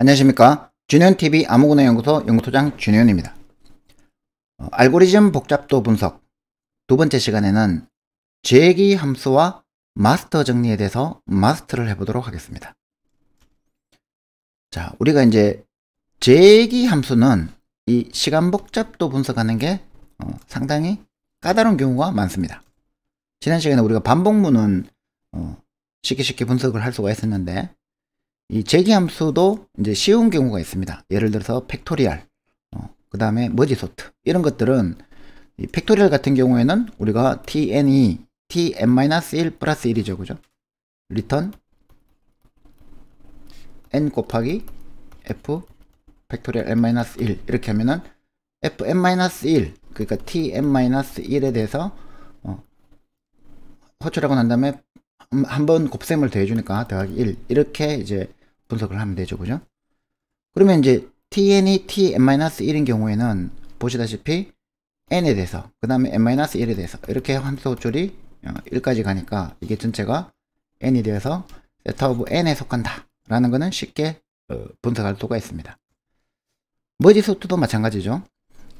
안녕하십니까 준현TV 아무거나 연구소 연구소장 준현입니다 어, 알고리즘 복잡도 분석 두 번째 시간에는 제기 함수와 마스터 정리에 대해서 마스터를 해보도록 하겠습니다 자 우리가 이제 제기 함수는 이 시간 복잡도 분석하는 게 어, 상당히 까다로운 경우가 많습니다 지난 시간에 우리가 반복문은 어, 쉽게 쉽게 분석을 할 수가 있었는데 이재기함수도 이제 쉬운 경우가 있습니다. 예를 들어서 팩토리알, 어, 그 다음에 머지소트 이런 것들은 이 팩토리알 같은 경우에는 우리가 tn이 e, tn-1 플러스 1이죠. 그죠? 리턴 n 곱하기 f 팩토리얼 n-1 이렇게 하면은 fn-1 그러니까 tn-1에 대해서 어, 호출하고 난 다음에 한 번 곱셈을 더해주니까 더하기 1 이렇게 이제 분석을 하면 되죠. 그죠? 그러면 이제 tn이 tn-1인 경우에는 보시다시피 n에 대해서 그 다음에 n-1에 대해서 이렇게 함수줄이 1까지 어, 가니까 이게 전체가 n이 되어서 set of n에 속한다 라는 거는 쉽게 어, 분석할 수가 있습니다. 머지 소트도 마찬가지죠.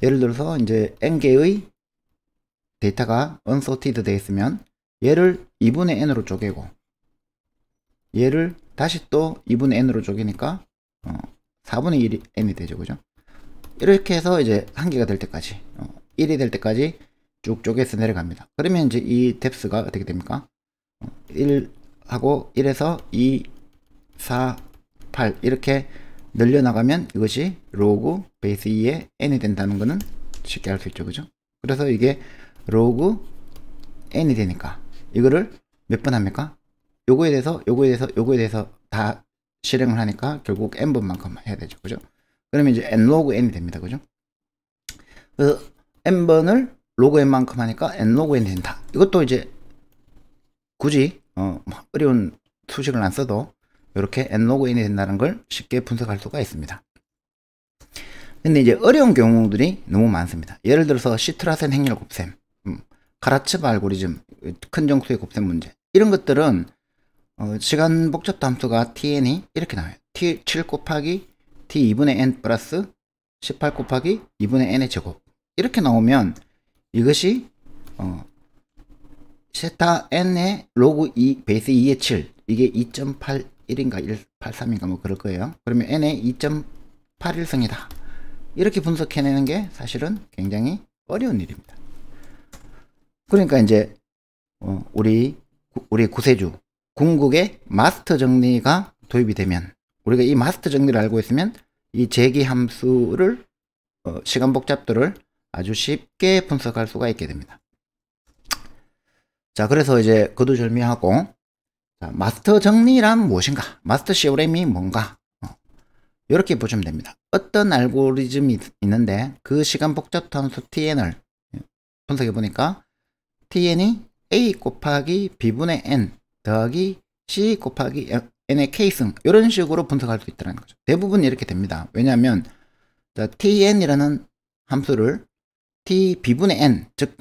예를 들어서 이제 n개의 데이터가 unsorted 되어 있으면 얘를 2분의 n으로 쪼개고 얘를 다시 또 2분의 n으로 쪼개니까 어, 4분의 1n이 이 되죠 그죠 이렇게 해서 이제 한계가 될 때까지 어, 1이 될 때까지 쭉 쪼개서 내려갑니다 그러면 이제 이 뎁스가 어떻게 됩니까 1하고 어, 1에서 2 4 8 이렇게 늘려나가면 이것이 로그 베이스 2의 n이 된다는 것은 쉽게 알 수 있죠 그죠 그래서 이게 로그 n이 되니까 이거를 몇 번 합니까 요거에 대해서 요거에 대해서 요거에 대해서 다 실행을 하니까 결국 n 번만큼 해야 되죠 그죠 그러면 이제 n log n이 됩니다 그죠 그래서 n번을 log n만큼 하니까 n log n이 된다 이것도 이제 굳이 어, 뭐 어려운 수식을 안 써도 이렇게 n log n이 된다는 걸 쉽게 분석할 수가 있습니다 근데 이제 어려운 경우들이 너무 많습니다 예를 들어서 시트라센 행렬 곱셈 음, 가라츠바 알고리즘 큰 정수의 곱셈 문제 이런 것들은 어, 시간 복잡 함수가 tn이 이렇게 나와요. t7 곱하기 t2분의 n 플러스 18 곱하기 2분의 n의 제곱 이렇게 나오면 이것이 어, 세타 n의 로그 2 베이스 2의 7 이게 2.81인가 183인가 뭐 그럴 거예요. 그러면 n의 2 8 1승이다 이렇게 분석해내는 게 사실은 굉장히 어려운 일입니다. 그러니까 이제 어, 우리 우리 구세주 궁극의 마스터 정리가 도입이 되면 우리가 이 마스터 정리를 알고 있으면 이재기 함수를 어, 시간 복잡도를 아주 쉽게 분석할 수가 있게 됩니다. 자 그래서 이제 거두절미하고 자, 마스터 정리란 무엇인가 마스터 시오 m 이 뭔가 어, 이렇게 보시면 됩니다. 어떤 알고리즘이 있는데 그 시간 복잡도 함수 TN을 예, 분석해 보니까 TN이 A 곱하기 B분의 N 더하기 C 곱하기 N의 K승 이런 식으로 분석할 수 있다는 거죠. 대부분 이렇게 됩니다. 왜냐하면 TN이라는 함수를 t 비분의 N 즉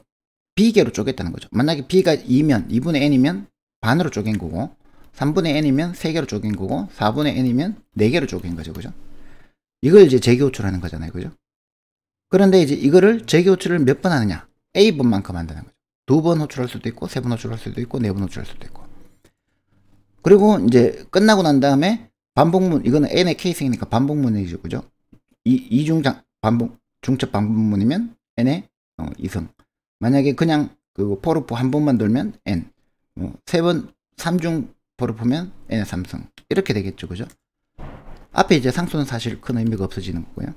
B개로 쪼갰다는 거죠. 만약에 B가 2면 2분의 N이면 반으로 쪼갠 거고 3분의 N이면 3개로 쪼갠 거고 4분의 N이면 4개로 쪼갠 거죠. 그죠? 이걸 이제 재기호출하는 거잖아요. 그죠? 그런데 이제 이거를 재기호출을 몇 번 하느냐? A번만큼 한다는 거죠. 두 번 호출할 수도 있고 세 번 호출할 수도 있고 네 번 호출할 수도 있고 그리고 이제 끝나고 난 다음에 반복문 이거는 n의 케이스이니까 반복문이죠 그죠 이, 중장 반복 중첩 반복문이면 n의 어, 이성 만약에 그냥 그 포르포 한 번만 돌면 n 어, 세번 3중 포르포면 n의 3성 이렇게 되겠죠 그죠 앞에 이제 상수는 사실 큰 의미가 없어지는 거고요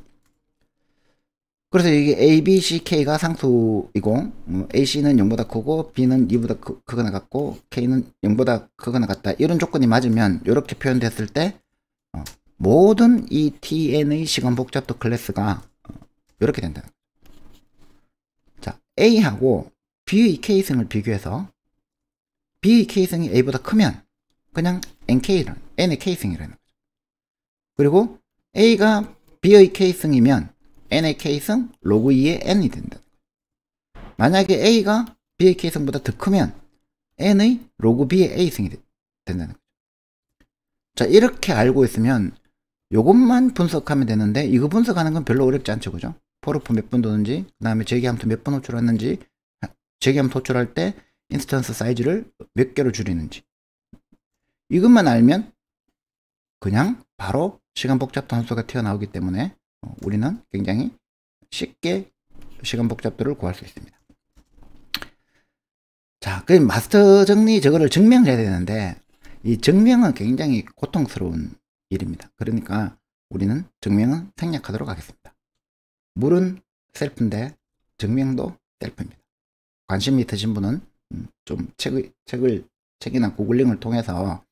그래서 이게 A, B, C, K가 상수이고 뭐 AC는 0보다 크고 B는 2보다 크, 거나 같고 K는 0보다 크거나 같다 이런 조건이 맞으면 이렇게 표현됐을 때 어, 모든 이 TN의 시간 복잡도 클래스가 어, 이렇게 된다 자 A하고 B의 K승을 비교해서 B의 K승이 A보다 크면 그냥 NK라는 N의 K승이라는 거죠 그리고 A가 B의 K승이면 n의 k승 로그 2의 n이 된다. 만약에 a가 b의 k승보다 더 크면 n의 로그 b의 a승이 된다는 거죠. 자 이렇게 알고 있으면 요것만 분석하면 되는데 이거 분석하는 건 별로 어렵지 않죠 그죠? 포르프몇분 도는지 그 다음에 제기함수 몇 번 호출했는지 제기함수 호출할 때 인스턴스 사이즈를 몇 개로 줄이는지 이것만 알면 그냥 바로 시간 복잡도 함수가 튀어나오기 때문에 어, 우리는 굉장히 쉽게 시간 복잡도를 구할 수 있습니다. 자, 그 마스터 정리 저거를 증명해야 되는데 이 증명은 굉장히 고통스러운 일입니다. 그러니까 우리는 증명은 생략하도록 하겠습니다. 물은 셀프인데 증명도 셀프입니다. 관심이 있으신 분은 음, 좀 책을, 책을 책이나 구글링을 통해서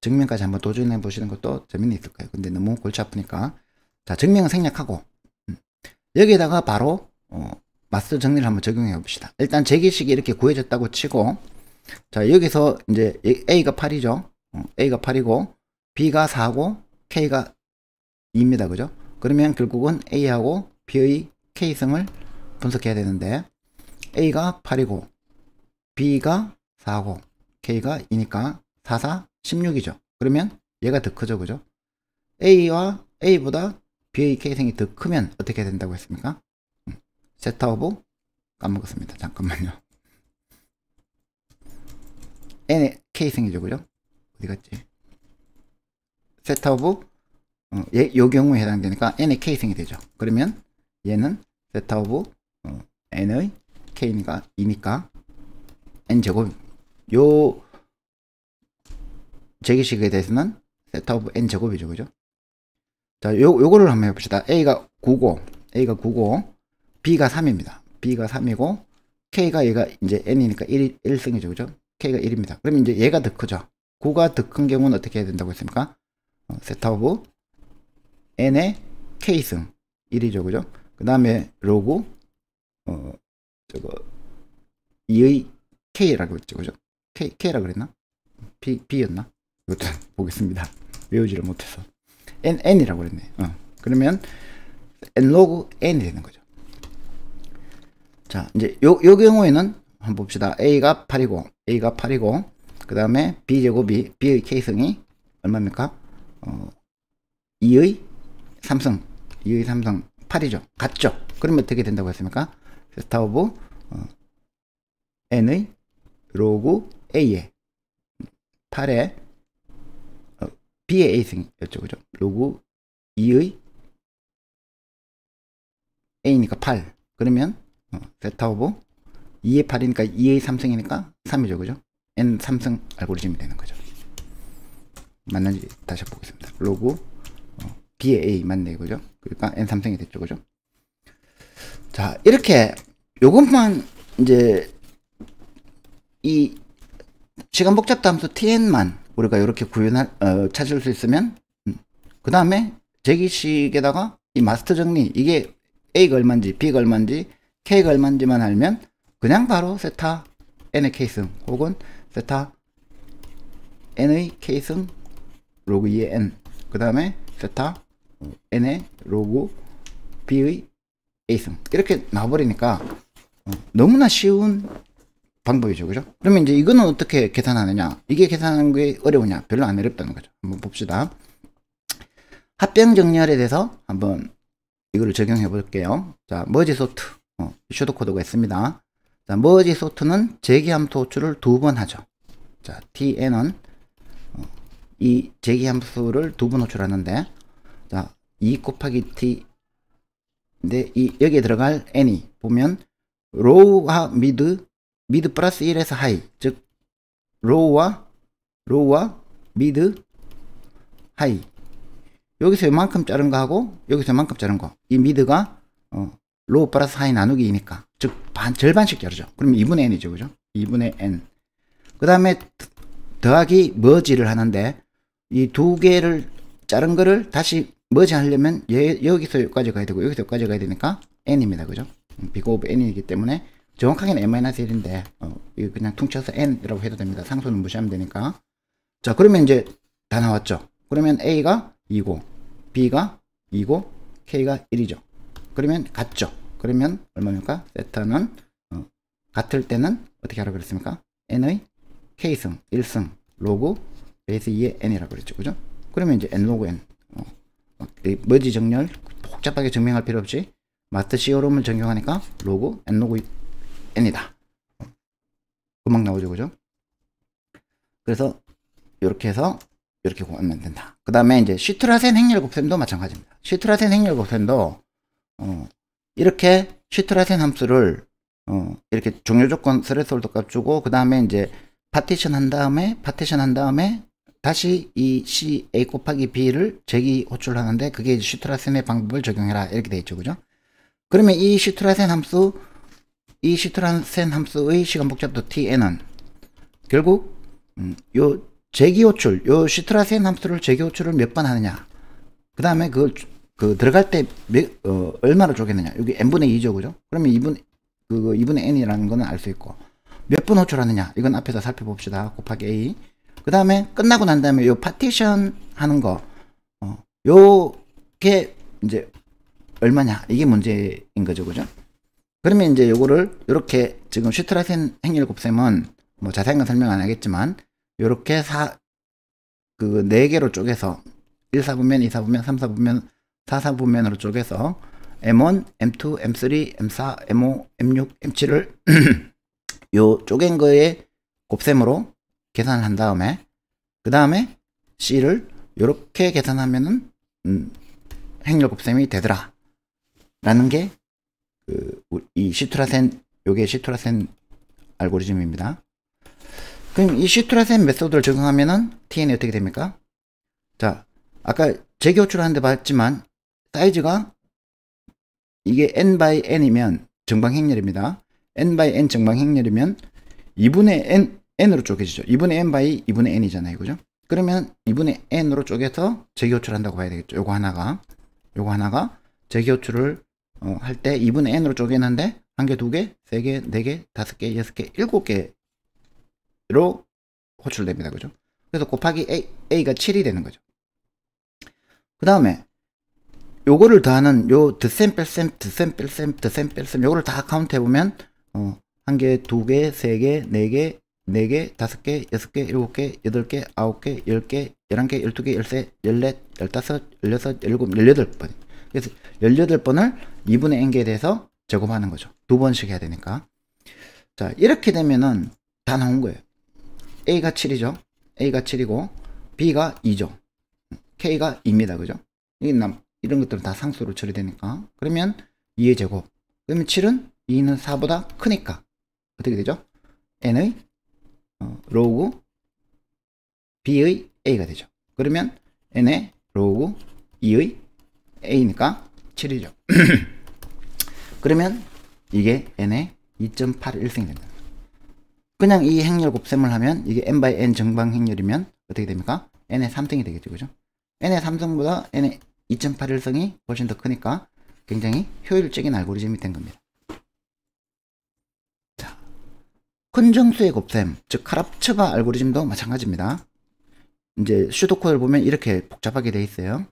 증명까지 한번 도전해 보시는 것도 재미는 있을 거예요. 근데 너무 골치 아프니까 자, 증명은 생략하고 음, 여기에다가 바로 어, 마스 터 정리를 한번 적용해 봅시다. 일단 재개식이 이렇게 구해졌다고 치고 자, 여기서 이제 A가 8이죠. 어, A가 8이고 B가 4고 K가 2입니다. 그죠? 그러면 결국은 A하고 B의 K성을 분석해야 되는데 A가 8이고 B가 4고 K가 2니까 4, 4, 16이죠. 그러면 얘가 더 크죠. 그죠? A와 A보다 BA K생이 더 크면 어떻게 된다고 했습니까? 세타 음, 오브 까먹었습니다. 잠깐만요. N K생이죠, 그죠? 어디 갔지? 세타 오브 어, 얘, 요 경우에 해당되니까 n의 k 생이 되죠. 그러면 얘는 세타 오브 어, n의 k니까 이니까 n 제곱 요 제기식에 대해서는 세타 오브 n 제곱이죠, 그죠? 자, 요, 요거를 한번 해봅시다. A가 9고, A가 9고, B가 3입니다. B가 3이고, K가 얘가 이제 N이니까 1, 1승이죠. 그죠? K가 1입니다. 그럼 이제 얘가 더 크죠. 9가 더 큰 경우는 어떻게 해야 된다고 했습니까? 어, 세타 오브 N의 K승 1이죠. 그죠? 그 다음에 로그, 어, 저거, 2의 K라고 했죠. 그죠? K, K라 그랬나? B, B였나? 이것도 보겠습니다. 외우지를 못해서. n, n이라고 그랬네. 어. 그러면 n log n이 되는 거죠. 자, 이제 요, 요 경우에는 한번 봅시다. a가 8이고, a가 8이고, 그 다음에 b제곱이, b의 k승이 얼마입니까? 어, 2의 3승, 2의 3승 8이죠. 같죠? 그러면 어떻게 된다고 했습니까? 세타 오브 어, n의 로그 a에 8의 B의 A승이었죠. 그죠? 로그 2의 A니까 8. 그러면 어, 세타 오브 2의 8이니까 2의 3승이니까 3이죠. 그죠? N 3승 알고리즘이 되는 거죠. 맞는지 다시 보겠습니다. 로그 어, B의 A 맞네. 요 그죠? 그러니까 N 3승이 됐죠. 그죠? 자, 이렇게 요것만 이제 이 시간 복잡도 함수 tn만 우리가 이렇게 구현할 어, 찾을 수 있으면 음. 그 다음에 제기식에다가 이 마스터 정리 이게 A가 얼마지 B가 얼마지 K가 얼마지만 알면 그냥 바로 세타 N의 K승 혹은 세타 N의 K승 로그 2의 N 그 다음에 세타 어, N의 로그 B의 A승 이렇게 나와버리니까 어, 너무나 쉬운 방법이죠. 그죠? 그러면 이제 이거는 어떻게 계산하느냐? 이게 계산하는 게 어려우냐? 별로 안 어렵다는 거죠. 한번 봅시다. 합병 정렬에 대해서 한번 이거를 적용해 볼게요. 자, 머지 소트. 어, 섀도 코드가 있습니다. 자, 머지 소트는 제기함수 호출을 두 번 하죠. 자, tn은 어, 이 제기함수를 두 번 호출하는데 자, 2 e 곱하기 t 근데 이 여기에 들어갈 n이 보면 로우와 미드 미드 플러스 1에서 하이 즉 로우와 로우와 미드 하이 여기서 이만큼 자른 거하고 여기서 이만큼 자른 거 이 미드가 어, 로우 플러스 하이 나누기 이 니까즉 반, 절반씩 자르죠 그럼 2분의 n이죠 그죠 2분의 n 그 다음에 더하기 머지를 하는데 이 두 개를 자른 거를 다시 머지 하려면 예, 여기서 여기까지 가야 되고 여기서 여기까지 가야 되니까 n입니다 그죠 비고 음, n이기 때문에 정확하게는 n-1인데 어, 이거 그냥 퉁쳐서 n이라고 해도 됩니다. 상수는 무시하면 되니까. 자 그러면 이제 다 나왔죠. 그러면 a가 2고 b가 2고 k가 1이죠. 그러면 같죠. 그러면 얼마입니까? 세타는 어, 같을 때는 어떻게 하라고 그랬습니까? n의 k승 1승 로그 베이스 2의 n이라고 그랬죠. 그죠? 그러면 이제 n 로그 n 어, 머지 어, 정렬 그 복잡하게 증명할 필요 없이 마트 시오롬을 적용하니까 로그 n 로그 뺍니다. 금방 나오죠, 그죠? 그래서 이렇게 해서 이렇게 구하면 된다. 그 다음에 이제 시트라센 행렬 곱셈도 마찬가지입니다. 시트라센 행렬 곱셈도 어, 이렇게 시트라센 함수를 어, 이렇게 종료 조건 스레스홀드 값 주고 그 다음에 이제 파티션 한 다음에 파티션 한 다음에 다시 이 C A 곱하기 B를 제기 호출하는데 그게 시트라센의 방법을 적용해라 이렇게 돼 있죠, 그죠? 그러면 이 시트라센 함수 이 시트란센함수의 시간 복잡도 tn은 결국 음, 요 재기 호출, 요 시트라센 함수를 재기 호출을 몇 번 하느냐. 그 다음에 그그 들어갈 때 몇, 어, 얼마를 쪼개느냐. 여기 n분의 2죠, 그죠? 그러면 2분, 그 2분의 n이라는 거는 알 수 있고. 몇분 호출하느냐. 이건 앞에서 살펴봅시다. 곱하기 a. 그 다음에 끝나고 난 다음에 요 파티션 하는 거. 어, 요게 이제 얼마냐. 이게 문제인 거죠, 그죠? 그러면 이제 요거를 이렇게 지금 슈트라센 행렬 곱셈은 뭐 자세한 건 설명 안 하겠지만 요렇게 4그네 개로 쪼개서 1, 4분면, 2, 4분면, 3, 4분면, 4, 4분면으로 쪼개서 M1, M2, M3, M4, M5, M6, M7을 요 쪼갠 거에 곱셈으로 계산한 을 다음에 그 다음에 C를 요렇게 계산하면은 음, 행렬 곱셈이 되더라 라는 게 그, 이 시트라센, 요게 시트라센 알고리즘입니다. 그럼 이 시트라센 메소드를 적용하면은 TN이 어떻게 됩니까? 자, 아까 재교출하는데 봤지만 사이즈가 이게 n by n이면 정방행렬입니다. n by n 정방행렬이면 2분의 n, n으로 쪼개지죠. 2분의 n by 2분의 n이잖아요. 그죠? 그러면 2분의 n으로 쪼개서 재교출한다고 봐야 되겠죠. 요거 하나가, 요거 하나가 재교출을 어, 할때 2분의 n으로 쪼개는데 1 개, 2 개, 3 개, 4 개, 5 개, 6 개, 7 개로 호출됩니다. 그죠? 그래서 곱하기 a, a가 7이 되는 거죠. 그 다음에 요거를 더하는 요 드셈 뺄셈 드셈 뺄셈 드셈 뺄셈 요거를 다 카운트 해보면 어, 한 개, 두 개, 세 개, 네 개, 네 개, 다 개, 여 개, 일 개, 여 개, 아홉 개, 열 개, 열한 개, 열두 개, 열세, 열넷, 열다섯, 열여섯, 열일곱, 열번 그래서 18번을 2분의 n개에 대해서 제곱하는 거죠. 두 번씩 해야 되니까. 자, 이렇게 되면은 다 나온 거예요. a가 7이죠. a가 7이고 b가 2죠. k가 2입니다. 그죠? 이런 것들은 다 상수로 처리되니까. 그러면 2의 제곱. 그러면 7은 2는 4보다 크니까 어떻게 되죠? n의 어, 로그 b의 a가 되죠. 그러면 n의 로그 2의 A니까 7이죠. 그러면 이게 n의 2.81승이 된다. 그냥 이 행렬 곱셈을 하면 이게 n by n 정방 행렬이면 어떻게 됩니까? n의 3승이 되겠죠. 그죠? n의 3승보다 n의 2.81승이 훨씬 더 크니까 굉장히 효율적인 알고리즘이 된 겁니다. 자, 큰 정수의 곱셈, 즉카랍처바 알고리즘도 마찬가지입니다. 이제 슈도코드를 보면 이렇게 복잡하게 돼 있어요.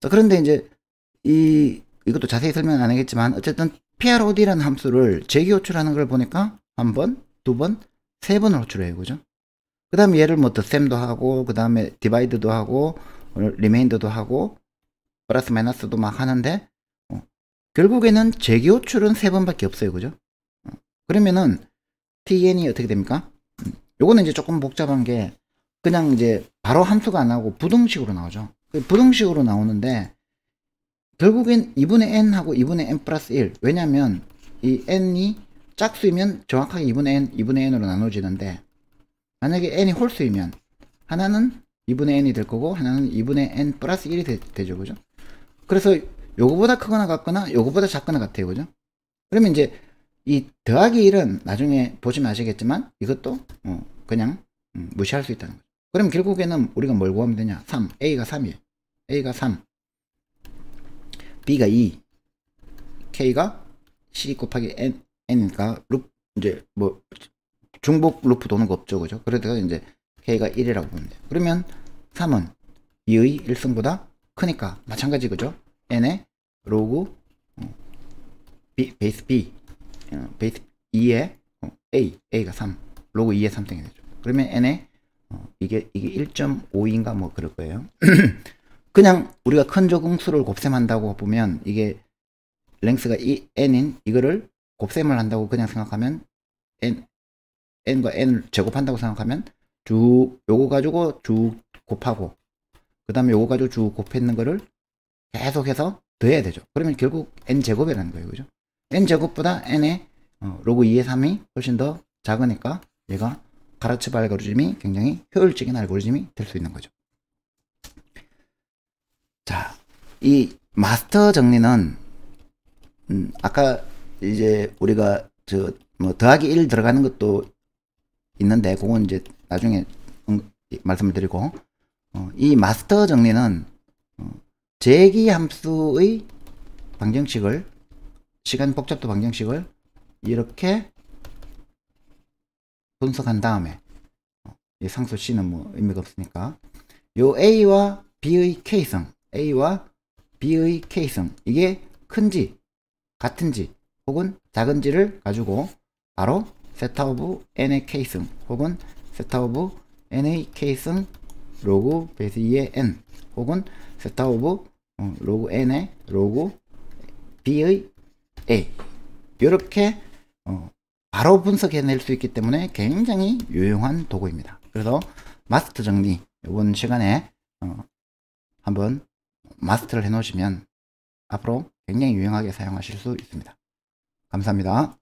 자, 그런데 이제 이 이것도 자세히 설명 안 하겠지만 어쨌든 PROD라는 함수를 재기 호출하는 걸 보니까 한 번, 두 번, 세 번을 호출해요. 그죠? 그 다음에 얘를 뭐 더셈도 하고 그 다음에 디바이드도 하고 리메인더도 어, 하고 플러스 마이너스도 막 하는데 어, 결국에는 재기 호출은 세 번밖에 없어요. 그죠? 어, 그러면은 tn이 어떻게 됩니까? 음, 요거는 이제 조금 복잡한 게 그냥 이제 바로 함수가 안 나오고 부등식으로 나오죠. 그 부등식으로 나오는데 결국엔 2분의 n하고 2분의 n 플러스 1 왜냐면 이 n이 짝수이면 정확하게 2분의 n, 2분의 n으로 나눠지는데 만약에 n이 홀수이면 하나는 2분의 n이 될 거고 하나는 2분의 n 플러스 1이 되, 죠 그죠? 그래서 요거보다 크거나 같거나 요거보다 작거나 같아요. 그죠? 그러면 이제 이 더하기 1은 나중에 보시면 아시겠지만 이것도 어, 그냥 음, 무시할 수 있다는 거죠. 그럼 결국에는 우리가 뭘 구하면 되냐? 3. a가 3이에요. a가 3. B가 2, e, K가 12 곱하기 N, n 가니까 룹, 이제 뭐 중복 루프 도는 거 없죠. 그죠? 그래서 이제 K가 1이라고 보면 돼요. 그러면 3은 2의 1승보다 크니까 마찬가지 그죠? N의 로그 어, B, 베이스 B 어, 베이스 2에 어, A, A가 3 로그 2의 3등이 되죠. 그러면 N의 이게 이게 1.5인가 뭐 그럴 거예요. 그냥 우리가 큰적응수를 곱셈한다고 보면 이게 랭스가 이 n인 이거를 곱셈을 한다고 그냥 생각하면 n n과 n을 제곱한다고 생각하면 쭉 요거 가지고 쭉 곱하고 그 다음에 요거 가지고 쭉 곱했는 거를 계속해서 더해야 되죠 그러면 결국 n제곱이라는 거예요 그죠 n제곱보다 n의 어, 로그 2의 3이 훨씬 더 작으니까 얘가 가라츠 발가루즘이 굉장히 효율적인 알고리즘이 될 수 있는 거죠 자, 이 마스터 정리는 음, 아까 이제 우리가 저 뭐 더하기 1 들어가는 것도 있는데 그건 이제 나중에 음, 말씀을 드리고 어, 이 마스터 정리는 어, 제기 함수의 방정식을 시간 복잡도 방정식을 이렇게 분석한 다음에 어, 이 상수 C는 뭐 의미가 없으니까 요 A와 B의 K성 A와 B의 K성 이게 큰지 같은지 혹은 작은지를 가지고 바로 세타 오브 n의 K승 혹은 세타 오브 n의 K승 로그 베이스 2의 n 혹은 세타 오브 어, 로그 n의 로그 b의 a 이렇게 어, 바로 분석해낼 수 있기 때문에 굉장히 유용한 도구입니다. 그래서 마스터 정리 이번 시간에 어, 한번 마스터를 해놓으시면 앞으로 굉장히 유용하게 사용하실 수 있습니다. 감사합니다.